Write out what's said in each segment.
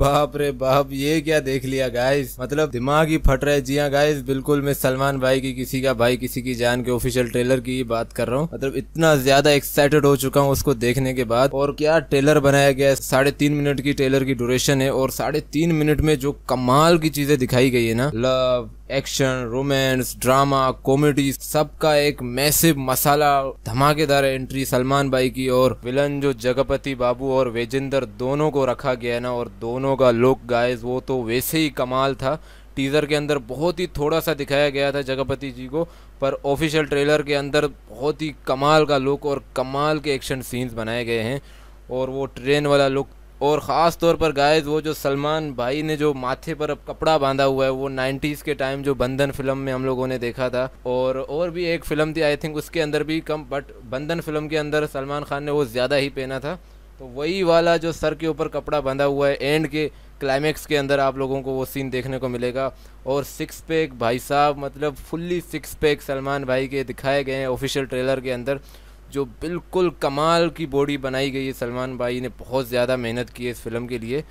बाप रे बाप ये क्या देख लिया गाइस मतलब दिमाग ही फट रहा है जी हाँ गाइस बिल्कुल मैं सलमान भाई की किसी का भाई किसी की जान के ऑफिशियल ट्रेलर की बात कर रहा हूँ मतलब इतना ज्यादा एक्साइटेड हो चुका हूँ उसको देखने के बाद और क्या ट्रेलर बनाया गया है साढ़े तीन मिनट की ट्रेलर की ड्यूरेशन है और साढ़े तीन मिनट में जो कमाल की चीजें दिखाई गई है ना love action romance drama comedy सबका एक मैसिव मसाला धमाकेदार एंट्री सलमान भाई की और विलन जो जगपति बाबू और वेजेंदर दोनों को रखा गया है ना और दोनों दोनों का लुक गाइस वो तो वैसे ही कमाल था टीज़र के अंदर बहुत ही थोड़ा सा दिखाया गया था जगपति जी को पर ऑफिशियल ट्रेलर के अंदर बहुत ही कमाल का लुक और कमाल के एक्शन सीन्स बनाए गए हैं और वो ट्रेन वाला लुक और ख़ास तौर पर गाइस वो जो सलमान भाई ने जो माथे पर अब कपड़ा बांधा हुआ है वो 90s के टाइम जो बंधन फिल्म में हम लोगों ने देखा था और और भी एक फ़िल्म थी आई थिंक उसके अंदर भी कम बट बंधन फिल्म के अंदर सलमान खान ने वो ज़्यादा ही पहना था तो वही वाला जो सर के ऊपर कपड़ा बंधा हुआ है एंड के क्लाइमैक्स के अंदर आप लोगों को वो सीन देखने को मिलेगा और सिक्स पैक भाई साहब मतलब फुल्ली सिक्स पैक सलमान भाई के दिखाए गए हैं ऑफिशियल ट्रेलर के अंदर जो बिल्कुल कमाल की बॉडी बनाई गई है सलमान भाई ने बहुत ज़्यादा मेहनत की है इस फिल्म के लिए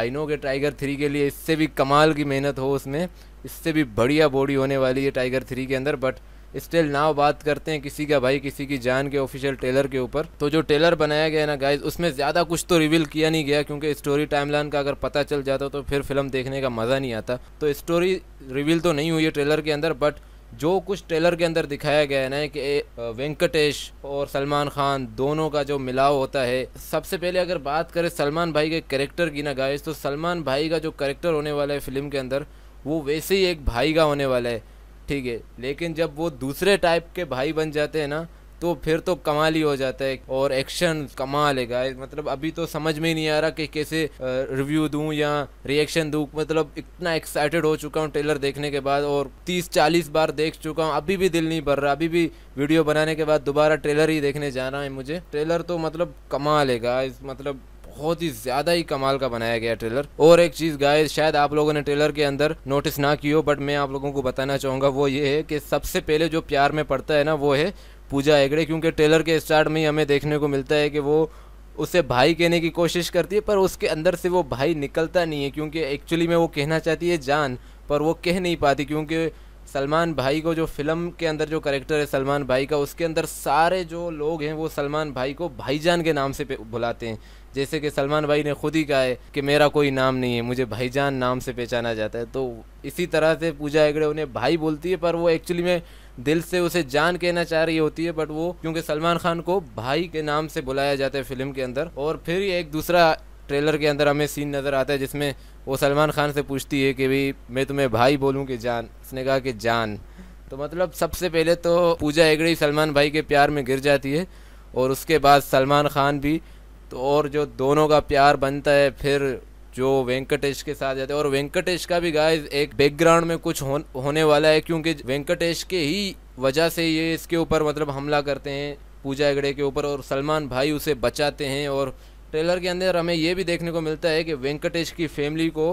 आई नो के टाइगर थ्री के लिए इससे भी कमाल की मेहनत हो उसमें इससे भी बढ़िया बॉडी होने वाली है टाइगर थ्री के अंदर बट स्टिल नाव बात करते हैं किसी का भाई किसी की जान के ऑफिशियल टेलर के ऊपर तो जो टेलर बनाया गया ना गाइज उसमें ज़्यादा कुछ तो रिवील किया नहीं गया क्योंकि स्टोरी टाइमलाइन का अगर पता चल जाता तो फिर फिल्म देखने का मज़ा नहीं आता तो स्टोरी रिवील तो नहीं हुई है ट्रेलर के अंदर बट जो कुछ ट्रेलर के अंदर दिखाया गया है ना कि वेंकटेश और सलमान खान दोनों का जो मिलाव होता है सबसे पहले अगर बात करें सलमान भाई के करेक्टर की ना गाइज तो सलमान भाई का जो करेक्टर होने वाला है फिल्म के अंदर वो वैसे ही एक भाई का होने वाला है ठीक है लेकिन जब वो दूसरे टाइप के भाई बन जाते हैं ना तो फिर तो कमाल ही हो जाता है और एक्शन कमाल है गाइस मतलब अभी तो समझ में ही नहीं आ रहा कि कैसे रिव्यू दूं या रिएक्शन दूं मतलब इतना एक्साइटेड हो चुका हूं ट्रेलर देखने के बाद और 30-40 बार देख चुका हूं अभी भी दिल नहीं भर रहा अभी भी वीडियो बनाने के बाद दोबारा ट्रेलर ही देखने जा रहा है मुझे ट्रेलर तो मतलब कमाल है गाइस मतलब बहुत ही ज़्यादा ही कमाल का बनाया गया ट्रेलर और एक चीज़ गाय शायद आप लोगों ने ट्रेलर के अंदर नोटिस ना की हो बट मैं आप लोगों को बताना चाहूँगा वो ये है कि सबसे पहले जो प्यार में पड़ता है ना वो है पूजा हेगड़े क्योंकि ट्रेलर के स्टार्ट में ही हमें देखने को मिलता है कि वो उसे भाई कहने की कोशिश करती है पर उसके अंदर से वो भाई निकलता नहीं है क्योंकि एक्चुअली में वो कहना चाहती है जान पर वो कह नहीं पाती क्योंकि सलमान भाई को जो फिल्म के अंदर जो करेक्टर है सलमान भाई का उसके अंदर सारे जो लोग हैं वो सलमान भाई को भाईजान के नाम से बुलाते हैं जैसे कि सलमान भाई ने खुद ही कहा है कि मेरा कोई नाम नहीं है मुझे भाईजान नाम से पहचाना जाता है तो इसी तरह से पूजा हेगड़े उन्हें भाई बोलती है पर वो एक्चुअली में दिल से उसे जान कहना चाह रही होती है बट वो क्योंकि सलमान खान को भाई के नाम से बुलाया जाता है फिल्म के अंदर और फिर एक दूसरा ट्रेलर के अंदर हमें सीन नज़र आता है जिसमें वो सलमान खान से पूछती है कि भाई मैं तुम्हें भाई बोलूँ कि जान उसने कहा कि जान तो मतलब सबसे पहले तो पूजा हेगड़े सलमान भाई के प्यार में गिर जाती है और उसके बाद सलमान खान भी तो और जो दोनों का प्यार बनता है फिर जो वेंकटेश के साथ जाते हैं और वेंकटेश का भी गाइस एक बैकग्राउंड में कुछ हो, होने वाला है क्योंकि वेंकटेश के ही वजह से ये इसके ऊपर मतलब हमला करते हैं पूजा हेगड़े के ऊपर और सलमान भाई उसे बचाते हैं और ट्रेलर के अंदर हमें यह भी देखने को मिलता है कि वेंकटेश की फैमिली को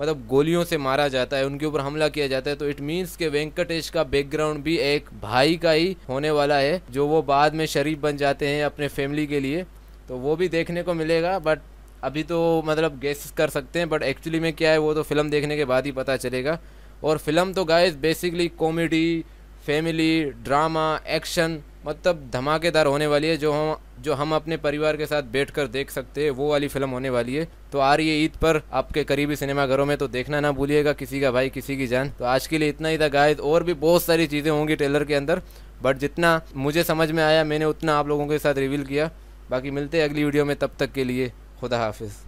मतलब गोलियों से मारा जाता है उनके ऊपर हमला किया जाता है तो इट मीन्स के वेंकटेश का बैकग्राउंड भी एक भाई का ही होने वाला है जो वो बाद में शरीफ बन जाते हैं अपने फैमिली के लिए तो वो भी देखने को मिलेगा बट अभी तो मतलब गेस कर सकते हैं बट एक्चुअली में क्या है वो तो फिल्म देखने के बाद ही पता चलेगा और फिल्म तो guy basically comedy family drama action मतलब धमाकेदार होने वाली है जो हम जो हम अपने परिवार के साथ बैठ देख सकते हैं वो वाली फिल्म होने वाली है तो आ रही है ईद पर आपके करीबी सिनेमाघरों में तो देखना ना भूलिएगा किसी का भाई किसी की जान तो आज के लिए इतना ही था गायद और भी बहुत सारी चीज़ें होंगी ट्रेलर के अंदर बट जितना मुझे समझ में आया मैंने उतना आप लोगों के साथ रिवील किया बाकी मिलते हैं अगली वीडियो में तब तक के लिए खुदा हाफिज़